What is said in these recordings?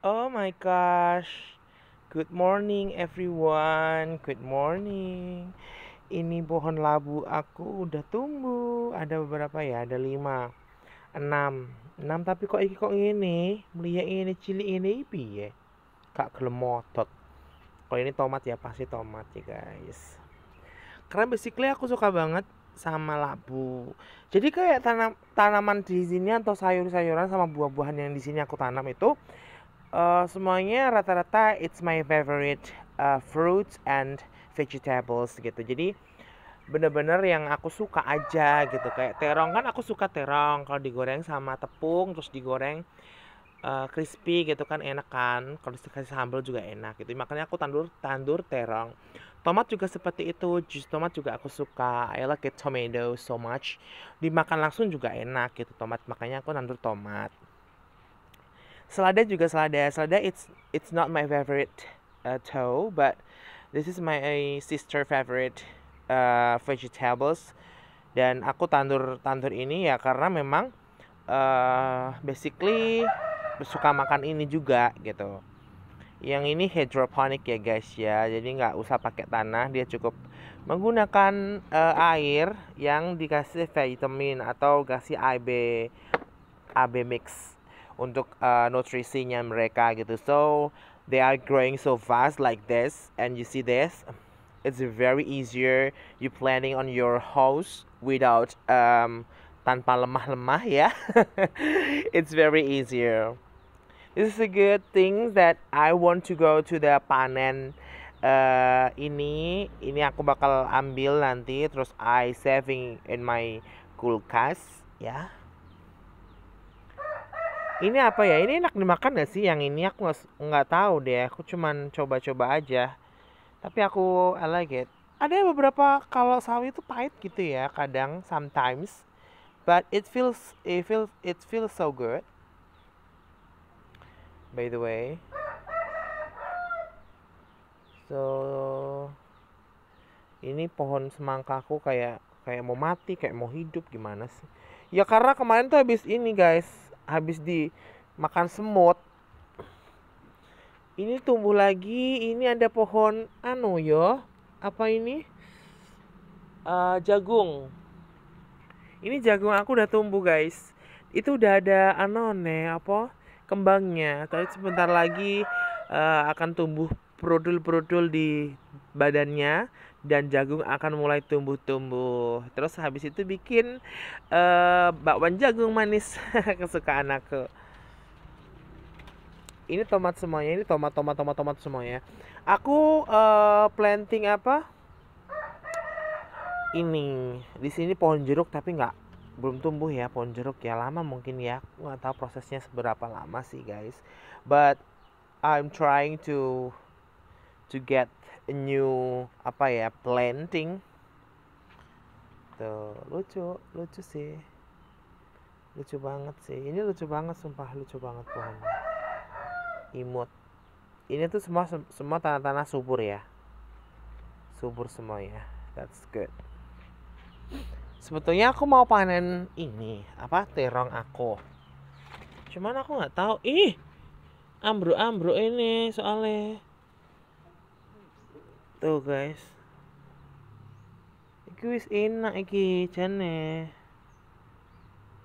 Oh my gosh. Good morning everyone. Good morning. Ini pohon labu aku udah tumbuh. Ada beberapa ya, ada lima, enam, enam tapi kok iki kok ngene, melihat ini cili ini ya, Kak kelemotot. Kok ini tomat ya pasti tomat ya guys. Karena basically aku suka banget sama labu. Jadi kayak tanam tanaman di sini atau sayur-sayuran sama buah-buahan yang di sini aku tanam itu uh, semuanya rata-rata it's my favorite uh, fruits and vegetables gitu jadi bener-bener yang aku suka aja gitu kayak terong kan aku suka terong kalau digoreng sama tepung terus digoreng uh, crispy gitu kan enak kan kalau dikasih sambal juga enak gitu makanya aku tandur tandur terong tomat juga seperti itu jus tomat juga aku suka I like it tomato so much dimakan langsung juga enak gitu tomat makanya aku tandur tomat Selada juga selada. Selada it's it's not my favorite uh, toe, but this is my uh, sister favorite uh, vegetables. Dan aku tandur tandur ini ya karena memang uh, basically suka makan ini juga gitu. Yang ini hydroponic ya guys ya, jadi nggak usah pakai tanah, dia cukup menggunakan uh, air yang dikasih vitamin atau kasih AB AB mix untuk uh, nutrisinya mereka gitu so they are growing so fast like this and you see this it's very easier you planning on your house without um, tanpa lemah-lemah ya it's very easier this is a good thing that I want to go to the panen uh, ini ini aku bakal ambil nanti terus I saving in my kulkas ya yeah ini apa ya ini enak dimakan gak sih yang ini aku nggak tahu deh aku cuman coba-coba aja tapi aku I like it ada beberapa kalau sawi itu pahit gitu ya kadang sometimes but it feels it feels it feels so good by the way so ini pohon semangka aku kayak kayak mau mati kayak mau hidup gimana sih ya karena kemarin tuh habis ini guys habis dimakan semut ini tumbuh lagi ini ada pohon anu yo apa ini uh, jagung ini jagung aku udah tumbuh guys itu udah ada anone apa kembangnya tapi sebentar lagi uh, akan tumbuh brodul-brodul di badannya dan jagung akan mulai tumbuh-tumbuh. Terus habis itu bikin uh, bakwan jagung manis kesukaan aku. Ini tomat semuanya, ini tomat tomat tomat tomat semuanya. Aku uh, planting apa? Ini di sini pohon jeruk tapi nggak belum tumbuh ya pohon jeruk ya lama mungkin ya aku nggak tahu prosesnya seberapa lama sih guys but I'm trying to to get a new apa ya planting tuh lucu lucu sih lucu banget sih ini lucu banget sumpah lucu banget pohonnya imut ini tuh semua semua tanah-tanah subur ya subur semua ya that's good sebetulnya aku mau panen ini apa terong aku cuman aku nggak tahu ih ambruk ambruk ini soalnya tuh gitu, guys iki wis enak iki jane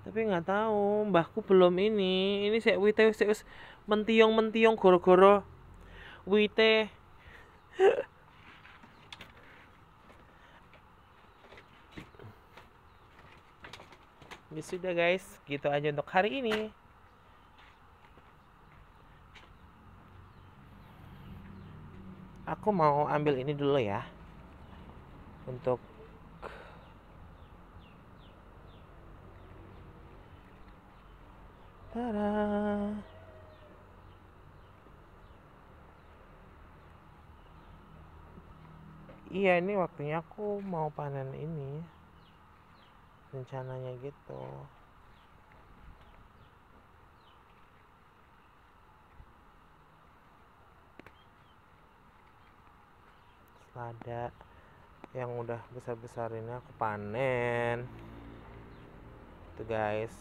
tapi nggak tahu mbahku belum ini ini saya wite saya wis mentiung mentiong goro goro wite ya sudah guys gitu aja untuk hari ini aku mau ambil ini dulu ya untuk Tada. Iya ini waktunya aku mau panen ini rencananya gitu. lada yang udah besar-besar ini aku panen itu guys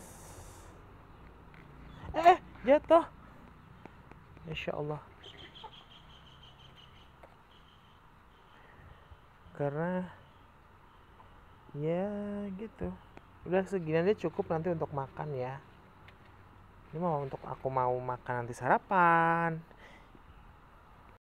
eh, eh jatuh Insya Allah karena ya gitu udah segini aja cukup nanti untuk makan ya ini mau untuk aku mau makan nanti sarapan